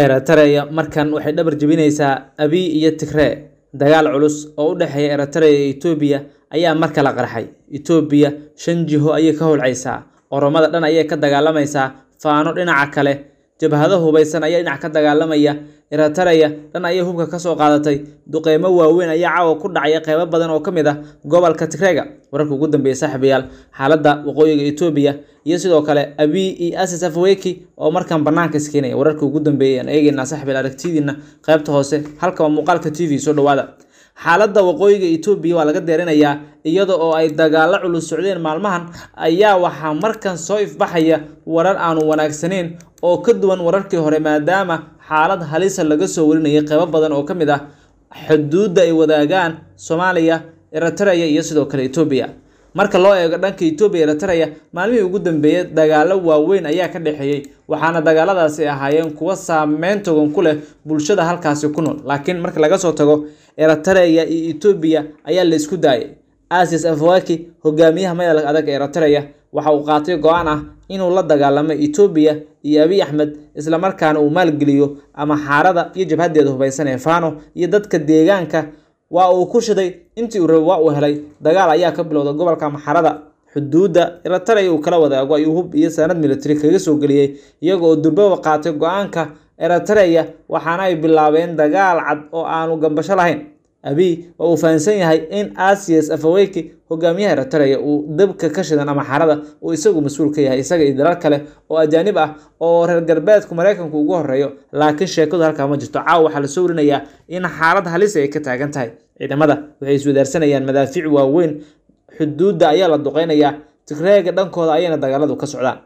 Eritrea markan waxay dhabar jabinaysaa Abiy iyo Tigray dagaal culus oo u dhexeeya Eritrea iyo Itoobiya ayaa mar kale qarxay. Itoobiya shan jiho ayay ka howlcaysaa, Oromada dhan ayay ka dagaalamaysaa faano dhinaca kale jabhado hubaysan ayaa dhinac ka dagaalamaya irataraya dhan ayay hubka kasoo qaadatay duqeymo waaweyn ayaa caawa ku dhacaya qeybo badan oo ka mid ah gobolka tigreega wararka ugu dambeeyey saaxiibayaal xaaladda waqooyiga etoobiya iyo sidoo kale abiy iyo asis afweki oo markaan banaanka iskeenaya wararka ugu dambeeyey aan eegeynaa saaxiibayaal aragtidiina qeybta hoose halkaba muuqaalka t v soo dhawaada xaaladda waqooyiga etoobiya waa laga deerinayaa iyada oo ay dagaallo culus socdeen maalmahan ayaa waxaa markan soo ifbaxaya warar aanu wanaagsaneyn oo ka duwan wararkii hore maadaama xaalad halisa ah laga soo warinayay qaybo badan oo ka mid ah xuduudda ay wadaagaan soomaaliya eritrea iyo sidoo kale etoobiya marka loo eego dhanka etoobiya eritreya maalmihii ugu dambeeyey dagaalo waaweyn ayaa ka dhexeeyey waxaana dagaaladaasi ahaayeen kuwo saameyn togan ku leh bulshada halkaasi ku nool laakiin marka laga soo tago eritreya iyo etoobiya ayaa la isku daayay asis afwaki hogaamiyaha mayalka adag ee eritreya waxa uu qaatay go-aan ah inuu la dagaalamo etoobiya iyo abiy axmed islamarkaana uu maalgeliyo ama xaarada iyo jabhadeeda hubaysan ee fano iyo dadka deegaanka waa uu ku shiday intii uu raba waa uu helay dagaal ayaa ka bilowda gobolka maxarada xuduudda eratarey uu kala wadaago ayuu hub iyo sanad militari kaga soo geliyey iyaga oo durbaba qaatay go-aanka eratareya waxaana ay bilaabeen dagaal cad oo aanu gambasho lahayn abiy waa uu fahamsan yahay in asias afaweyki hogaamiyaha eratareya uu dabka ka shidan ama xarada uu isagu mas-uul ka yahay isaga iyo dalal kale oo ajaanib ah oo reer galbeedku maraykanku ugu horreeyo laakiin sheekadu halkaa ma jirto caawa waxaa lasoo warinayaa in xaalad halis ay ka taagan tahay ciidamada waxay iswadaarsanayaan madaafiic waaweyn xuduudda ayaa la duqaynayaa tigreega dhankooda ayayna dagaaladu ka socdaan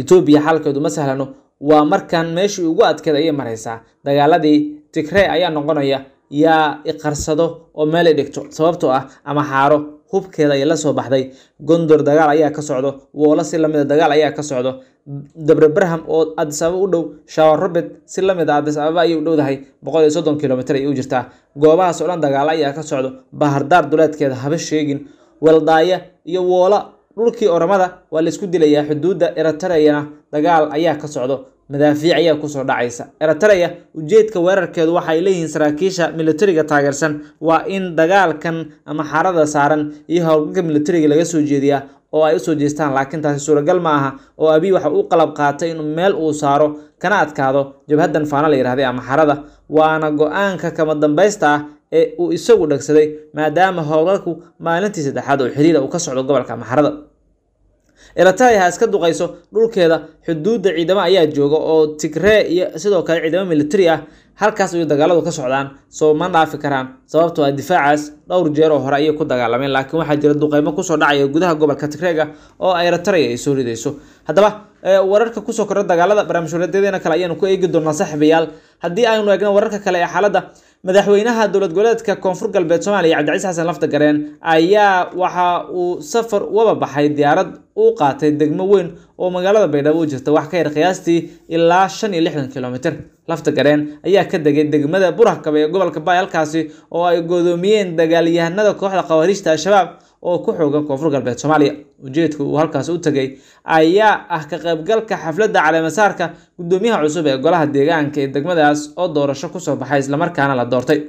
etoobiya xaalkeedu ma sahlano waa markan meeshii ugu adkeed ayay maraysaa dagaaladii tigree ayaa noqonaya yaa iqarsado oo meel ay dhigto sababtoo ah ama xaaro hubkeeda ay la soo baxday gondor dagaal ayaa ka socdo woolo si lamida dagaal ayaa ka socdo dabre barham oo cadis ababa u dhow shawa robert si lamid a ah cadis ababa ayay u dhowdahay boqol iyo soddon kilomitr ayay u jirtaa goobahaas odhan dhan dagaalo ayaa ka socdo bahardaar duleedkeeda haba sheegin weldaaya iyo woola dhulkii oramada waa laysku dilayaa xuduudda eratareyana dagaal ayaa ka socdo madaafiic ayaa kusoo dhacaysa eratareya ujeedka weerarkeedu waxaay leeyihiin saraakiisha militariga taageersan waa in dagaalkan ama xaarada saaran iyo howlgalka militariga laga soo jeediyaa oo ay usoo jeestaan laakiin taasi suuragal ma aha oo abiy waxa uu qalab qaatay inuu meel uu saaro kana adkaado jabhaddan faana la yihahday ama xarada waana go-aanka kama dambaysta ah ee uu isagu dhagsaday maadaama howlgalku maalintii saddexaad oo xiriira ah uu ka socdo gobolka ama xarada elatai ha iska duqayso dhulkeeda xuduudda ciidamo ayaa jooga oo tigre iyo sidoo kale ciidamo militari ah halkaas ayuu dagaaladu ka socdaan soo ma dhaafi karaan sababtoo ah difaacaas dhowr jeer oo hore ayay ku dagaalameen laakiin waxaa jira duqeymo kusoo dhacaya gudaha gobolka tigreega oo ay eritrea ay soo ridayso haddaba e, wararka kusoo kordha dagaalada barnaamijhuladeedena kale ayaanu ku eegi doonaa saaxiibayaal haddii aynu eegno wararka kale ee xaaladda madaxweynaha dowlad goboleedka koonfur galbeed soomaaliya cabdicasiis xasan lafta gareen ayaa waxa uu safar waba baxay diyaarad uu qaatay degmo weyn oo magaalada baydhabo u jirta wax ka yar qiyaastii ilaa shan iyo lixdan kilomitr lafta gareen ayaa ka degay degmada burahkaba ee gobolka baay halkaasi oo ay godoomiyeen dagaalyahanada kooxda khawaariijta al-shabaab oo ku xoogan koonfur galbeed soomaaliya ujeedka uu halkaasi u tegay ayaa ah ka qaybgalka xafladda caleemasaarka guddoomiyaha cusub ee golaha deegaanka ee degmadaas oo doorasho kusoo baxay islamarkaana la doortay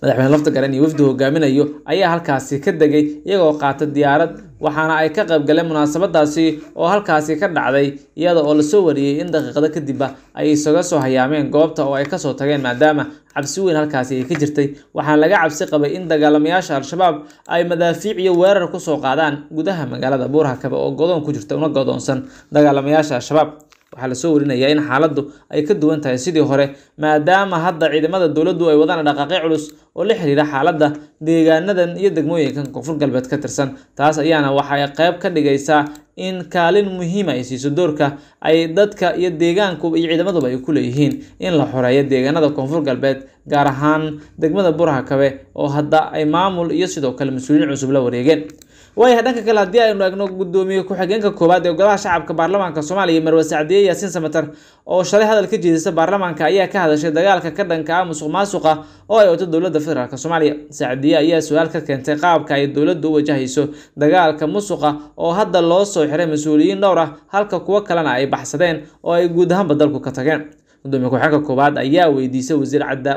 madaxweyne lafta garan iyo wafdi hogaaminayo ayaa halkaasi ka degay iyagoo qaata diyaarad waxaana ay ka qayb galeen munaasabadaasi oo halkaasi ka dhacday iyada oo lasoo wariyey in daqiiqado kadibba ay isaga soo hayaameen goobta oo ay kasoo tageen maadaama cabsi weyn halkaasi ay ka jirtay waxaana laga cabsi qabay in dagaalamayaasha al-shabaab ay madaafiic iyo weerar kusoo qaadaan gudaha magaalada buurhakabe oo godoon ku jirta una godoonsan dagaalamayaasha al-shabaab waxaa lasoo warinayaa in xaaladdu ay ka duwan tahay sidii hore maadaama hadda ciidamada dowladdu ay wadaan dhaqaaqyo culus oo la xiriira xaaladda deegaanadan iyo degmooyinkan koonfur galbeed ka tirsan taas ayaana waxay qayb ka dhigaysaa in kaalin muhiima ah ay siiso doorka ay dadka iyo deegaanku iyo ciidamaduba ay ku leeyihiin in la xoreeyo deegaanada koonfur galbeed gaar ahaan degmada buraha kabe oo hadda ay maamul iyo sidoo kale mas-uuliyiin cusub la wareegeen waayahay dhanka kale haddii aynu eegno guddoomiye ku-xigeenka koowaad ee golaha shacabka baarlamaanka soomaaliya marwe sacdiye yaasiin samater oo shalay hadal ka jeedisa baarlamaanka ayaa ka hadashay dagaalka ka dhanka ah musuq maasuqa oo ay wato dowladda federaalk soomaaliya sacdiye ayaa su-aal ka keentay qaabka ay dowladdu u wajahayso dagaalka musuqa oo hadda loo soo xiray mas-uuliyiin dhowr ah halka kuwo kalena ay baxsadeen oo ay guud ahaanba dalku ka tageen gudoomiye ku-xigeenka koowaad ayaa weydiisay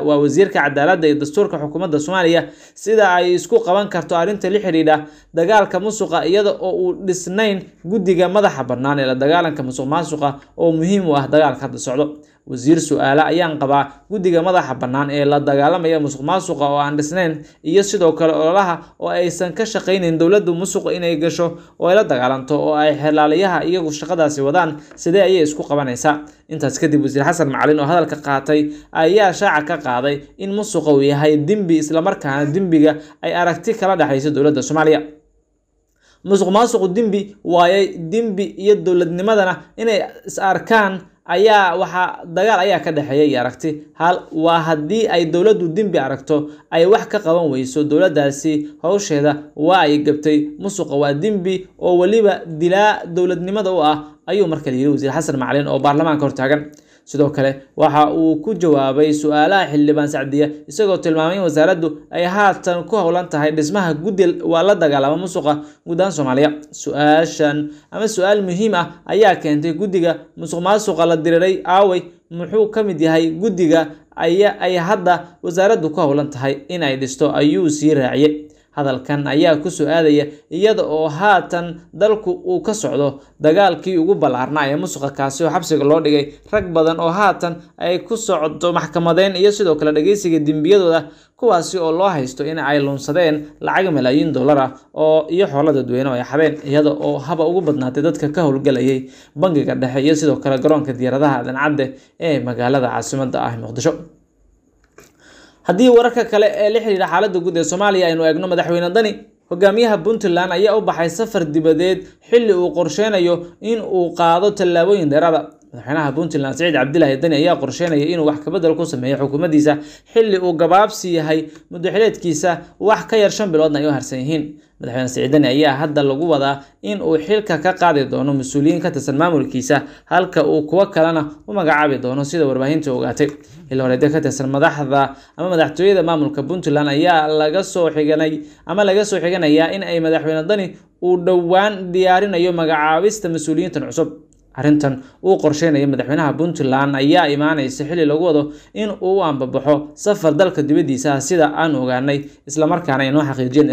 waa wasiirka cadaaladda iyo dastuurka xukuumadda soomaaliya sida ay isku qaban karto arrinta la xidhiidha dagaalka musuqa iyada oo uu dhisnayn guddiga madaxa bannaan ee la dagaalanka musuq maasuqa oo muhiim u ah dagaalka hadda socdo wasiir su-aale ayaan qabaa guddiga madaxa bannaan ee la dagaalamaya musuq maasuqa oo aan dhisnayn iyo sidoo kale ololaha oo aysan ka shaqaynayn dowladda musuqa inay gasho oo ay la dagaalanto oo ay xelaalayaha iyagu shaqadaasi wadaan sidee ayay isku qabanaysaa intaas kadib wasiir xasan macalin oo hadalka qaatay ayaa shaaca ka qaaday in musuqa uu yahay dimbi islamarkaana dimbiga ay aragti kala dhexayso dowladda soomaaliya musuq maasuqu dembi waayay dimbi iyo dowladnimadana inay is arkaan ayaa waxaa dagaal ayaa ka dhexeeyay aragti hal waa haddii ay dowladdu dembi aragto ay wax ka qaban weyso dowladdaasi howsheeda waa ay gabtay musuqa waa dembi oo weliba dilaa dowladnimada u ah ayuu marka yidhi wasiir xasan macalin oo baarlamaanka hortaagan sidoo kale waxa uu ku jawaabay su-aalaha xildhibaan sacdiya isagoo tilmaamay in wasaaraddu ay haatan ku howlan tahay dhismaha guddi waa la dagaalama musuqa guddaan soomaaliya suaashan ama su-aal muhiim ah ayaa keentay guddiga musuq maasuqa la diriray aawey muxuu ka mid yahay guddiga ay hadda wasaaraddu ku howlan tahay in ay dhisto ayuu sii raaciye hadalkan ayaa ku soo aadaya iyada oo haatan dalku uu ka socdo dagaalkii ugu ballaarnaa ee musuqa kaasi oo xabsiga loo dhigay rag badan oo haatan ay ku socdo maxkamadeen iyo sidoo kale dhegeysiga dembiyadooda kuwaasi oo loo haysto in ay luunsadeen lacag malaayiin dollar ah oo iyo xoolo dadweyne oo ay xabeen iyada oo haba ugu badnaatay dadka ka howlgalayay bangiga dhexe iyo sidoo kale garoonka diyaaradaha dhancadde ee magaalada caasimadda ah muqdisho haddii wararka kale ee la xidhiidha xaaladda guud ee soomaaliya aynu eegno madaxweyne dani hogaamiyaha puntland ayaa u baxay safar dibadeed xilli uu qorsheynayo in uu qaado tallaabooyin dheeraada madaxweynaha puntland saciid cabdilaahi dani ayaa qorsheynaya inuu wax kabedel ku sameeyo xukuumaddiisa xilli uu gabaabsi yahay muddo xileedkiisa wax ka yar shan biloodna ay u harsan yihiin madaxweyne siciid dani ayaa hadda lagu wadaa in uu xilka ka qaadi doono mas-uuliyiin ka tirsan maamulkiisa halka uu kuwo kalena u magacaabi doono sida warbaahinta ogaatay xilli horeedyo ka tirsan madaxda ama madaxtooyada maamulka puntland ayaa laga soo xiganay ama laga soo xiganayaa in ay madaxweyne dani uu dhowaan diyaarinayo magacaabista mas-uuliyiintan cusub arrintan uu qorsheynayo madaxweynaha puntland ayaa imaanaysa xilli lagu wado in uu ambabaxo safar dalka dibaddiisa ah sida aan ogaanay islamarkaana inoo xaqiijiyeen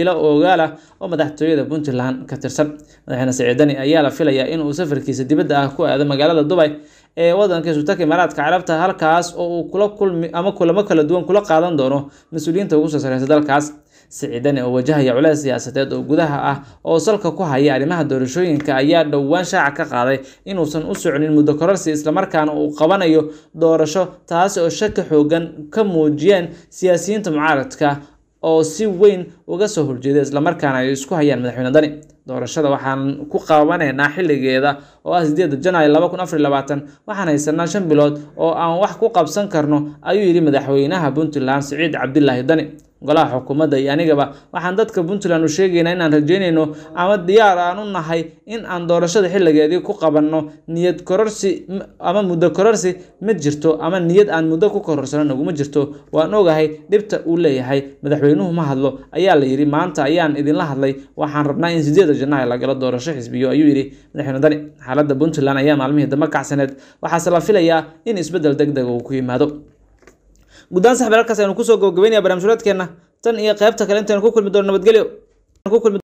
ilo ogaala oo madaxtooyada puntland ka tirsan madaxweyne saciidani ayaa la filayaa in uu safarkiisa dibadda ah ku aado magaalada dubay wadanka sultanka imaaraadka carabta halkaas oo uu kula kulmi ama kulamo kala duwan kula qaadan doono mas-uuliyiinta ugu soo sareysa dalkaas siciidane oo wajahaya culeys siyaasadeed oo gudaha ah oo salka ku haya arrimaha doorashooyinka ayaa dhowaan shaaca ka qaaday inuusan u socnin muddo kororsi islamarkaana uu qabanayo doorasho taasi oo shaki xoogan ka muujiyeen siyaasiyiinta mucaaradka oo si weyn uga soo horjeeda islamarkaana ay isku hayaan madaxweyne dani doorashada waxaan ku qaabanaynaa xilligeeda oo ah sideeda janaary laba kun afar labaatan waxaan haysanaa shan bilood oo aan wax ku qabsan karno ayuu yidhi madaxweynaha puntland siciid cabdilaahi dani golaha xukuumadda iyo anigaba waxaan dadka puntland u sheegaynaa inaan rajaynayno ama diyaar aan u nahay in aan doorashada xilligeedii ku qabanno niyad kororsi ama muddo kororsi ma jirto ama niyad aan muddo ku kororsano naguma jirto waan ogahay dhibta uu leeyahay madaxweynuhu ma hadlo ayaa la yidhi maanta ayaan idinla hadlay waxaan rabnaa in sideeda bisha janaayo lagala doorasho xisbiyo ayuu yidhi madaxweyne dani xaaladda puntland ayaa maalmihii dambe kacsaneed waxaase la filayaa in isbeddel deg deg uu ku yimaado guddaan saxbeer halkaas aynu kusoo gobagabeynaya barnaamij tan iyo qaybta kale intaynu ku kulmi doono nabadgelyo